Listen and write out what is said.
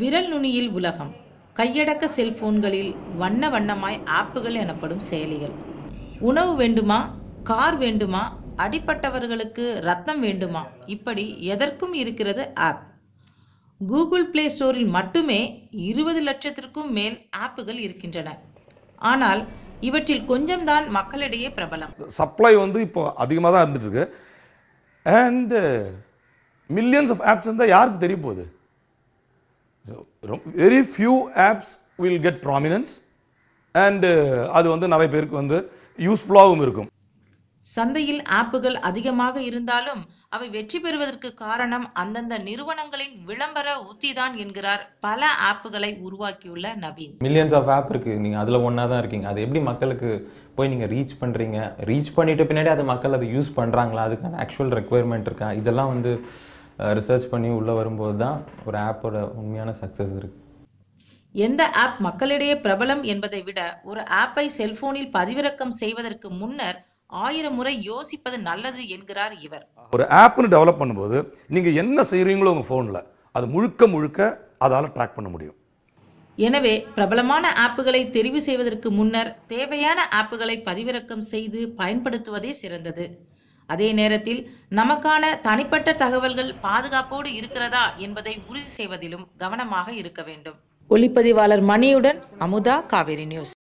விரல் நுனியில் உலகம் கையடக்க செல்போன்களில் வண்ண வண்ணமாய் ஆப்புகள் எனப்படும் செயலிகள் உணவு வேண்டுமா கார் வேண்டுமா அடிப்பட்டவர்களுக்கு ரத்தம் வேண்டுமா இப்படி எதற்கும் இருக்கிறது ஆப் கூகுள் பிளே ஸ்டோரில் மட்டுமே இருபது லட்சத்திற்கும் மேல் ஆப்புகள் இருக்கின்றன ஆனால் இவற்றில் கொஞ்சம்தான் மக்களிடையே பிரபலம் சப்ளை வந்து இப்போ அதிகமாக தான் இருந்துட்டு இருக்கு அண்டு மில்லியன்ஸ் ஆஃப் ஆப்ஸ் இருந்தால் யாருக்கு தெரிய போகுது very few apps will get prominence and அது வந்து நிறைய பேருக்கு வந்து யூஸ்ஃபுல்லாகவும் இருக்கும் சந்தையில் ஆப்புகள் அதிகமாக இருந்தாலும் அவை வெற்றி பெறுவதற்கு காரணம் அந்தந்த நிறுவனங்களின் விளம்பர உத்தி தான் என்கிறார் பல ஆப்புகளை உருவாக்கியுள்ள நவீன் மில்லியன்ஸ் ஆஃப் ஆப் இருக்கு நீங்க அதுல ஒன்னா தான் இருக்கீங்க அது எப்படி மக்களுக்கு போய் நீங்க ரீச் பண்றீங்க ரீச் பண்ணிட்டு பின்னாடி அது மக்கள் அதை யூஸ் பண்றாங்களா அதுக்கான ஆக்சுவல் ரெக்குவயர்மெண்ட் இருக்கா இதெல்லாம் வந்து ரிசர்ச் பண்ணி உள்ளே வரும்போது தான் ஒரு ஆப்போட உண்மையான சக்ஸஸ் இருக்குது எந்த ஆப் மக்களிடையே பிரபலம் என்பதை விட ஒரு ஆப்பை செல்போனில் பதிவிறக்கம் செய்வதற்கு முன்னர் ஆயிரம் முறை யோசிப்பது நல்லது என்கிறார் இவர் ஒரு ஆப்னு டெவலப் பண்ணும்போது நீங்கள் என்ன செய்கிறீங்களோ உங்கள் ஃபோனில் அது முழுக்க முழுக்க அதால் ட்ராக் பண்ண முடியும் எனவே பிரபலமான ஆப்புகளை தெரிவு செய்வதற்கு முன்னர் தேவையான ஆப்புகளை பதிவிறக்கம் செய்து பயன்படுத்துவதே சிறந்தது அதே நேரத்தில் நமக்கான தனிப்பட்ட தகவல்கள் பாதுகாப்போடு இருக்கிறதா என்பதை உறுதி செய்வதிலும் கவனமாக இருக்க வேண்டும் ஒளிப்பதிவாளர் மணியுடன் அமுதா காவிரி நியூஸ்